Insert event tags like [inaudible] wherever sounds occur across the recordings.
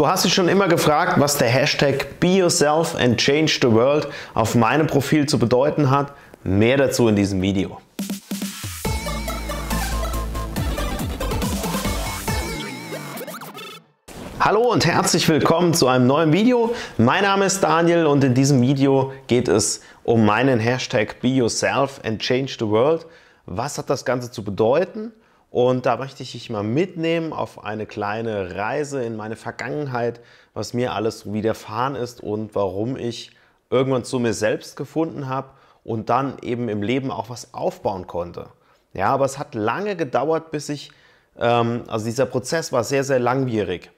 Du hast dich schon immer gefragt, was der Hashtag Be Yourself and Change the World auf meinem Profil zu bedeuten hat. Mehr dazu in diesem Video. Hallo und herzlich willkommen zu einem neuen Video. Mein Name ist Daniel und in diesem Video geht es um meinen Hashtag Be Yourself and Change the World. Was hat das Ganze zu bedeuten? Und da möchte ich dich mal mitnehmen auf eine kleine Reise in meine Vergangenheit, was mir alles widerfahren ist und warum ich irgendwann zu mir selbst gefunden habe und dann eben im Leben auch was aufbauen konnte. Ja, aber es hat lange gedauert, bis ich, ähm, also dieser Prozess war sehr, sehr langwierig.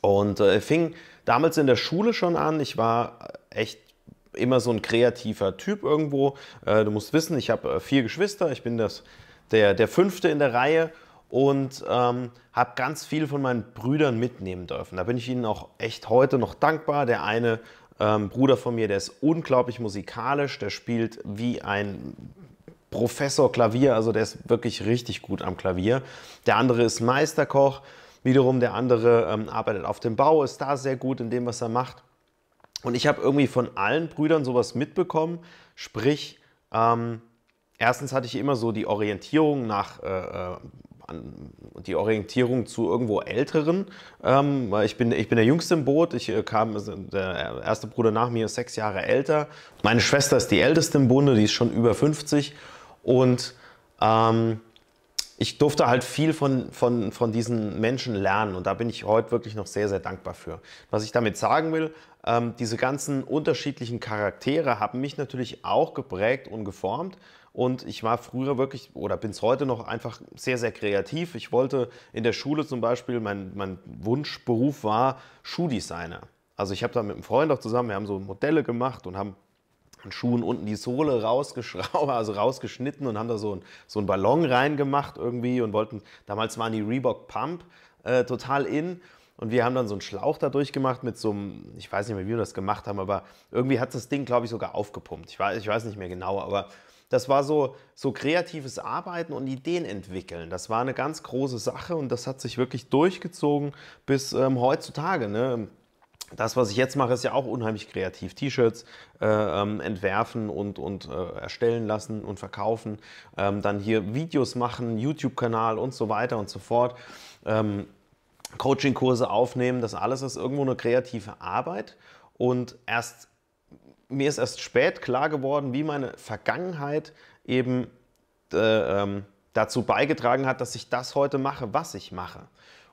Und äh, fing damals in der Schule schon an. Ich war äh, echt immer so ein kreativer Typ irgendwo. Äh, du musst wissen, ich habe äh, vier Geschwister. Ich bin das der, der fünfte in der Reihe und ähm, habe ganz viel von meinen Brüdern mitnehmen dürfen. Da bin ich ihnen auch echt heute noch dankbar. Der eine ähm, Bruder von mir, der ist unglaublich musikalisch, der spielt wie ein Professor Klavier, also der ist wirklich richtig gut am Klavier. Der andere ist Meisterkoch, wiederum der andere ähm, arbeitet auf dem Bau, ist da sehr gut in dem, was er macht. Und ich habe irgendwie von allen Brüdern sowas mitbekommen, sprich, ähm, erstens hatte ich immer so die Orientierung nach äh, äh die Orientierung zu irgendwo Älteren. Ähm, ich, bin, ich bin der Jüngste im Boot. Ich äh, kam, äh, der erste Bruder nach mir ist sechs Jahre älter. Meine Schwester ist die Älteste im Bunde, die ist schon über 50. Und ähm, ich durfte halt viel von, von, von diesen Menschen lernen und da bin ich heute wirklich noch sehr, sehr dankbar für. Was ich damit sagen will, ähm, diese ganzen unterschiedlichen Charaktere haben mich natürlich auch geprägt und geformt. Und ich war früher wirklich oder bin es heute noch einfach sehr, sehr kreativ. Ich wollte in der Schule zum Beispiel, mein, mein Wunschberuf war Schuhdesigner. Also ich habe da mit einem Freund auch zusammen, wir haben so Modelle gemacht und haben an Schuhen unten die Sohle rausgeschraubt, also rausgeschnitten und haben da so, ein, so einen Ballon reingemacht irgendwie und wollten, damals waren die Reebok Pump äh, total in und wir haben dann so einen Schlauch da durchgemacht mit so einem, ich weiß nicht mehr, wie wir das gemacht haben, aber irgendwie hat das Ding, glaube ich, sogar aufgepumpt. Ich weiß, ich weiß nicht mehr genau, aber das war so, so kreatives Arbeiten und Ideen entwickeln. Das war eine ganz große Sache und das hat sich wirklich durchgezogen bis ähm, heutzutage. Ne? das, was ich jetzt mache, ist ja auch unheimlich kreativ. T-Shirts äh, ähm, entwerfen und, und äh, erstellen lassen und verkaufen. Ähm, dann hier Videos machen, YouTube-Kanal und so weiter und so fort. Ähm, Coaching-Kurse aufnehmen. Das alles ist irgendwo eine kreative Arbeit. Und erst mir ist erst spät klar geworden, wie meine Vergangenheit eben äh, ähm, dazu beigetragen hat, dass ich das heute mache, was ich mache.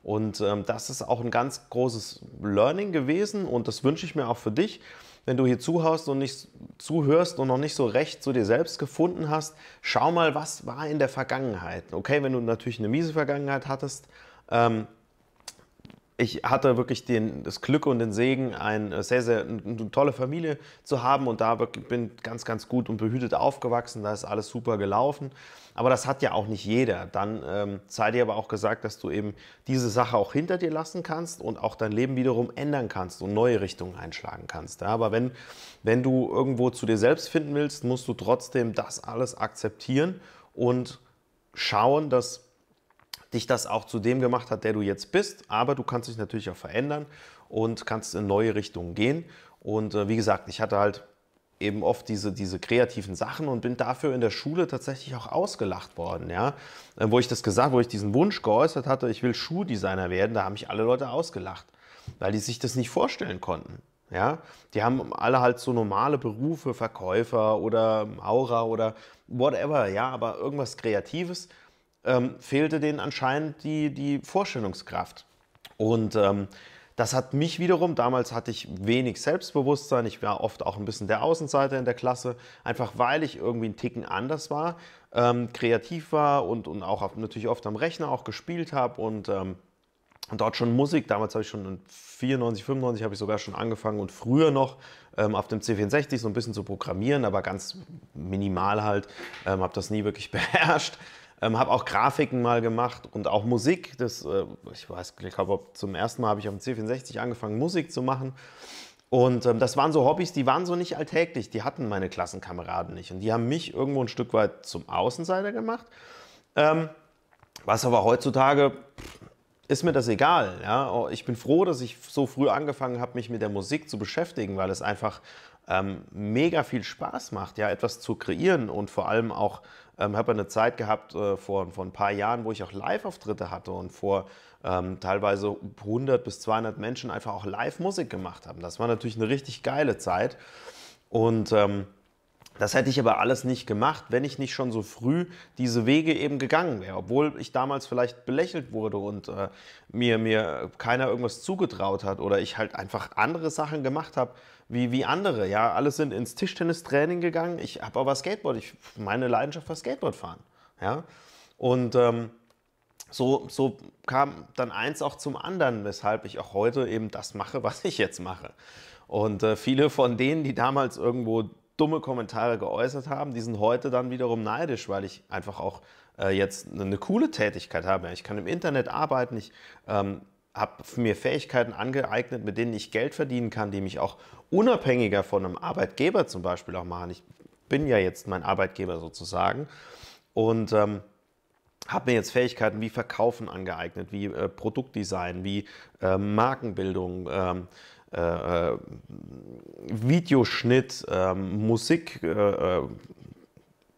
Und ähm, das ist auch ein ganz großes Learning gewesen und das wünsche ich mir auch für dich, wenn du hier zuhörst und nicht zuhörst und noch nicht so recht zu dir selbst gefunden hast. Schau mal, was war in der Vergangenheit. Okay, wenn du natürlich eine miese Vergangenheit hattest, ähm, ich hatte wirklich den, das Glück und den Segen, eine äh, sehr, sehr eine tolle Familie zu haben und da bin ganz, ganz gut und behütet aufgewachsen. Da ist alles super gelaufen. Aber das hat ja auch nicht jeder. Dann ähm, sei dir aber auch gesagt, dass du eben diese Sache auch hinter dir lassen kannst und auch dein Leben wiederum ändern kannst und neue Richtungen einschlagen kannst. Ja, aber wenn, wenn du irgendwo zu dir selbst finden willst, musst du trotzdem das alles akzeptieren und schauen, dass dich das auch zu dem gemacht hat, der du jetzt bist. Aber du kannst dich natürlich auch verändern und kannst in neue Richtungen gehen. Und äh, wie gesagt, ich hatte halt eben oft diese, diese kreativen Sachen und bin dafür in der Schule tatsächlich auch ausgelacht worden, ja. Äh, wo ich das gesagt, wo ich diesen Wunsch geäußert hatte, ich will Schuhdesigner werden, da haben mich alle Leute ausgelacht, weil die sich das nicht vorstellen konnten, ja. Die haben alle halt so normale Berufe, Verkäufer oder Maurer oder whatever, ja, aber irgendwas Kreatives, ähm, fehlte denen anscheinend die, die Vorstellungskraft. Und ähm, das hat mich wiederum, damals hatte ich wenig Selbstbewusstsein, ich war oft auch ein bisschen der Außenseiter in der Klasse, einfach weil ich irgendwie einen Ticken anders war, ähm, kreativ war und, und auch auf, natürlich oft am Rechner auch gespielt habe und, ähm, dort schon Musik, damals habe ich schon in 94, 95 habe ich sogar schon angefangen und früher noch ähm, auf dem C64 so ein bisschen zu programmieren, aber ganz minimal halt, ähm, habe das nie wirklich [laughs] beherrscht. Ähm, habe auch Grafiken mal gemacht und auch Musik. Das, äh, ich weiß, ich glaube, zum ersten Mal habe ich auf dem C64 angefangen, Musik zu machen. Und ähm, das waren so Hobbys, die waren so nicht alltäglich. Die hatten meine Klassenkameraden nicht. Und die haben mich irgendwo ein Stück weit zum Außenseiter gemacht. Ähm, was aber heutzutage ist mir das egal. Ja? Oh, ich bin froh, dass ich so früh angefangen habe, mich mit der Musik zu beschäftigen, weil es einfach ähm, mega viel Spaß macht, ja, etwas zu kreieren und vor allem auch, ähm, habe eine Zeit gehabt äh, vor, vor ein paar Jahren, wo ich auch Live-Auftritte hatte und vor ähm, teilweise 100 bis 200 Menschen einfach auch Live-Musik gemacht haben. Das war natürlich eine richtig geile Zeit und ähm, das hätte ich aber alles nicht gemacht, wenn ich nicht schon so früh diese Wege eben gegangen wäre. Obwohl ich damals vielleicht belächelt wurde und äh, mir, mir keiner irgendwas zugetraut hat oder ich halt einfach andere Sachen gemacht habe wie, wie andere. Ja, alle sind ins Tischtennistraining gegangen. Ich habe aber Skateboard. Ich, meine Leidenschaft war Skateboardfahren. Ja, und ähm, so, so kam dann eins auch zum anderen, weshalb ich auch heute eben das mache, [laughs] was ich jetzt mache. Und äh, viele von denen, die damals irgendwo dumme Kommentare geäußert haben, die sind heute dann wiederum neidisch, weil ich einfach auch äh, jetzt eine, eine coole Tätigkeit habe. Ich kann im Internet arbeiten, ich ähm, habe mir Fähigkeiten angeeignet, mit denen ich Geld verdienen kann, die mich auch unabhängiger von einem Arbeitgeber zum Beispiel auch machen. Ich bin ja jetzt mein Arbeitgeber sozusagen und ähm, habe mir jetzt Fähigkeiten wie Verkaufen angeeignet, wie äh, Produktdesign, wie äh, Markenbildung. Ähm, äh, äh, Videoschnitt, ähm, äh, äh,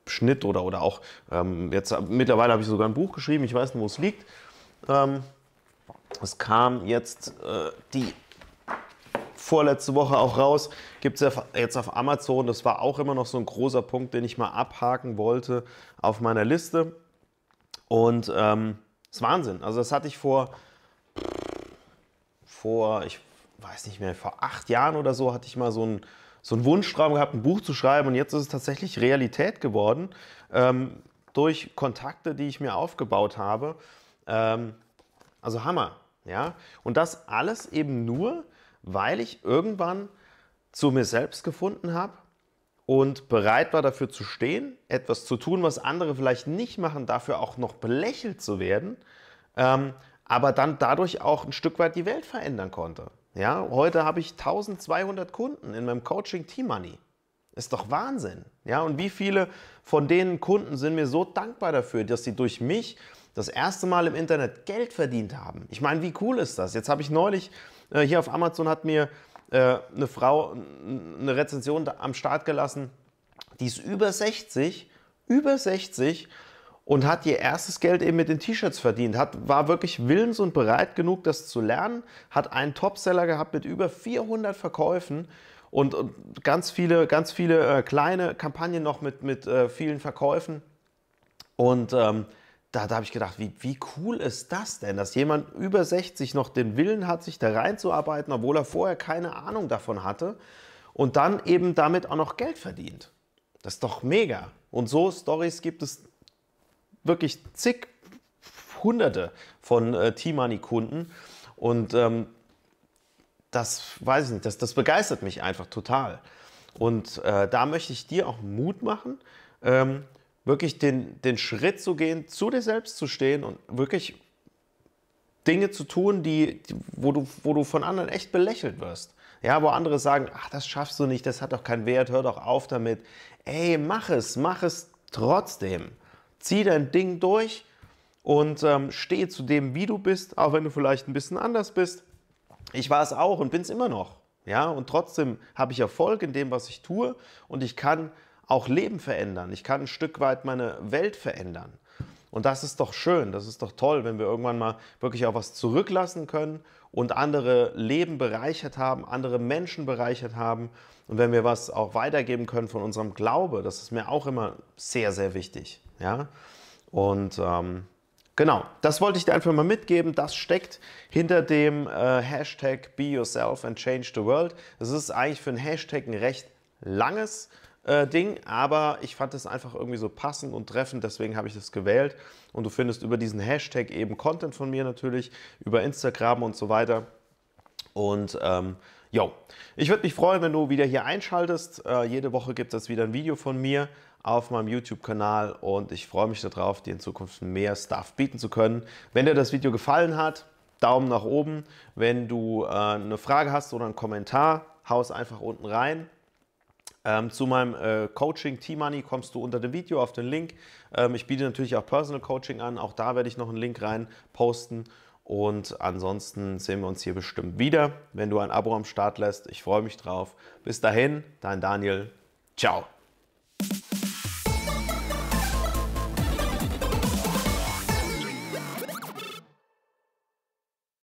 Schnitt oder, oder auch ähm, jetzt mittlerweile habe ich sogar ein Buch geschrieben, ich weiß nicht, wo es liegt. Ähm, es kam jetzt äh, die vorletzte Woche auch raus. Gibt es ja jetzt auf Amazon. Das war auch immer noch so ein großer Punkt, den ich mal abhaken wollte auf meiner Liste. Und ähm, das ist Wahnsinn. Also das hatte ich vor, vor ich weiß nicht mehr, vor acht Jahren oder so hatte ich mal so einen, so einen Wunschtraum gehabt, ein Buch zu schreiben und jetzt ist es tatsächlich Realität geworden ähm, durch Kontakte, die ich mir aufgebaut habe. Ähm, also Hammer, ja. Und das alles eben nur, weil ich irgendwann zu mir selbst gefunden habe und bereit war dafür zu stehen, etwas zu tun, was andere vielleicht nicht machen, dafür auch noch belächelt zu werden, ähm, aber dann dadurch auch ein Stück weit die Welt verändern konnte. Ja, heute habe ich 1200 Kunden in meinem Coaching Team Money. Ist doch Wahnsinn. Ja, und wie viele von denen Kunden sind mir so dankbar dafür, dass sie durch mich das erste Mal im Internet Geld verdient haben. Ich meine, wie cool ist das? Jetzt habe ich neulich äh, hier auf Amazon hat mir äh, eine Frau eine Rezension am Start gelassen, die ist über 60, über 60 und hat ihr erstes Geld eben mit den T-Shirts verdient, hat, war wirklich willens und bereit genug, das zu lernen, hat einen Topseller gehabt mit über 400 Verkäufen und, und ganz viele, ganz viele äh, kleine Kampagnen noch mit, mit äh, vielen Verkäufen. Und ähm, da, da habe ich gedacht, wie, wie cool ist das denn, dass jemand über 60 noch den Willen hat, sich da reinzuarbeiten, obwohl er vorher keine Ahnung davon hatte und dann eben damit auch noch Geld verdient. Das ist doch mega. Und so Stories gibt es wirklich zig Hunderte von äh, T-Money-Kunden. Und ähm, das weiß ich nicht, das, das begeistert mich einfach total. Und äh, da möchte ich dir auch Mut machen, ähm, wirklich den, den Schritt zu gehen, zu dir selbst zu stehen und wirklich Dinge zu tun, die, wo, du, wo du von anderen echt belächelt wirst. Ja, wo andere sagen, ach, das schaffst du nicht, das hat doch keinen Wert, hör doch auf damit. Ey, mach es, mach es trotzdem. Zieh dein Ding durch und ähm, steh zu dem, wie du bist, auch wenn du vielleicht ein bisschen anders bist. Ich war es auch und bin es immer noch. Ja, und trotzdem habe ich Erfolg in dem, was ich tue und ich kann auch Leben verändern. Ich kann ein Stück weit meine Welt verändern. Und das ist doch schön, das ist doch toll, wenn wir irgendwann mal wirklich auch was zurücklassen können und andere Leben bereichert haben, andere Menschen bereichert haben und wenn wir was auch weitergeben können von unserem Glaube. Das ist mir auch immer sehr, sehr wichtig. Ja? Und ähm, genau, das wollte ich dir einfach mal mitgeben. Das steckt hinter dem äh, Hashtag Be Yourself and Change the World. Das ist eigentlich für einen Hashtag ein recht langes äh, Ding, aber ich fand es einfach irgendwie so passend und treffend, deswegen habe ich das gewählt. Und du findest über diesen Hashtag eben Content von mir natürlich, über Instagram und so weiter. Und ähm, Jo, ich würde mich freuen, wenn du wieder hier einschaltest. Äh, jede Woche gibt es wieder ein Video von mir auf meinem YouTube-Kanal und ich freue mich darauf, dir in Zukunft mehr Stuff bieten zu können. Wenn dir das Video gefallen hat, Daumen nach oben. Wenn du äh, eine Frage hast oder einen Kommentar, hau es einfach unten rein. Ähm, zu meinem äh, Coaching T-Money kommst du unter dem Video auf den Link. Ähm, ich biete natürlich auch Personal Coaching an. Auch da werde ich noch einen Link rein posten. Und ansonsten sehen wir uns hier bestimmt wieder, wenn du ein Abo am Start lässt. Ich freue mich drauf. Bis dahin, dein Daniel. Ciao.